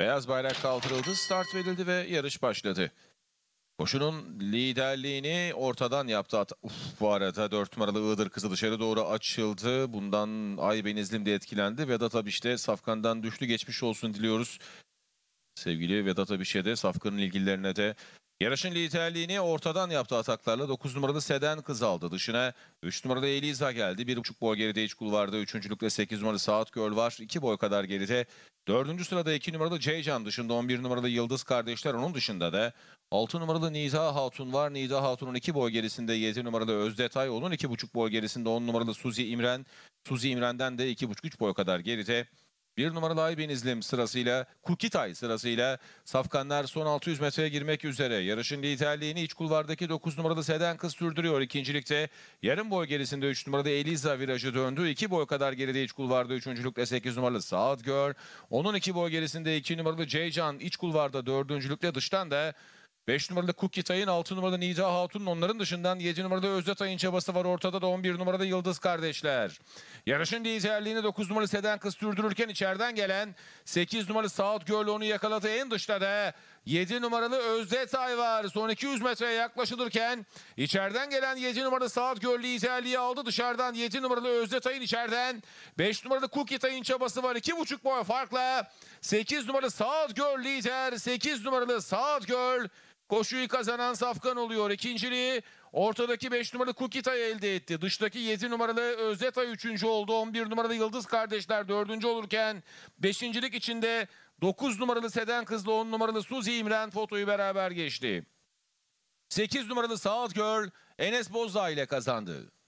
Beyaz bayrak kaldırıldı, start verildi ve yarış başladı. Koşunun liderliğini ortadan yaptı. Uf, bu arada 4 numaralı Iğdır kızı dışarı doğru açıldı. Bundan Ay Benizlim de etkilendi. Vedat Abiş'te Safkan'dan düştü. Geçmiş olsun diliyoruz. Sevgili Vedat Abiş'e de Safkan'ın ilgilerine de Yarışın liderliğini ortadan yaptığı ataklarla 9 numaralı Seden kızaldı. Dışına 3 numaralı Eliza geldi. 1,5 boy geride iç kulvarda. 3.lükle 8 numaralı Saat Göl var. 2 boy kadar geride. 4. sırada 2 numaralı Ceycan dışında 11 numaralı Yıldız kardeşler. Onun dışında da 6 numaralı Niza Hatun var. Nida Hatun'un 2 boy gerisinde 7 numaralı Özdetay. Onun 2,5 boy gerisinde 10 numaralı Suzi İmren. Suzi İmren'den de 2,5-3 boy kadar geride. Bir numaralı Aybin İzlim sırasıyla Kukitay sırasıyla Safkanlar son 600 metreye girmek üzere. Yarışın liderliğini iç kulvardaki 9 numaralı Seden Kız sürdürüyor. İkincilikte yarım boy gerisinde 3 numarada Eliza virajı döndü. 2 boy kadar geride iç kulvarda 3. lükte 8 numaralı Saat Gör. Onun 2 boy gerisinde 2 numaralı Ceycan iç kulvarda 4. lükte dıştan da 5 numarada Kukit Ay'ın, 6 numarada Nida Hatun'un onların dışından 7 numarada Özdet Ay'ın çabası var. Ortada da 11 numarada Yıldız kardeşler. Yarışın liderliğini 9 numaralı Seden Kız sürdürürken içeriden gelen 8 numaralı Saat Göl onu yakaladı. En dışta da 7 numaralı Özdet Ay var. Son 200 metreye yaklaşılırken içeriden gelen 7 numaralı Saat Göl liderliği aldı. Dışarıdan 7 numaralı Özdet Ay'ın içeriden 5 numaralı Kukit Ay'ın çabası var. 2,5 boy farkla 8 numaralı Saat Göl lider. 8 numaralı Saat Göl Koşuyu kazanan Safkan oluyor. İkinciliği ortadaki 5 numaralı Kukita elde etti. Dıştaki 7 numaralı Özdeta 3. oldu. 11 numaralı Yıldız Kardeşler 4. olurken 5.lik içinde 9 numaralı Seden Kızlı 10 numaralı Suzi İmren fotoyu beraber geçti. 8 numaralı Saat Girl Enes Bozdağ ile kazandı.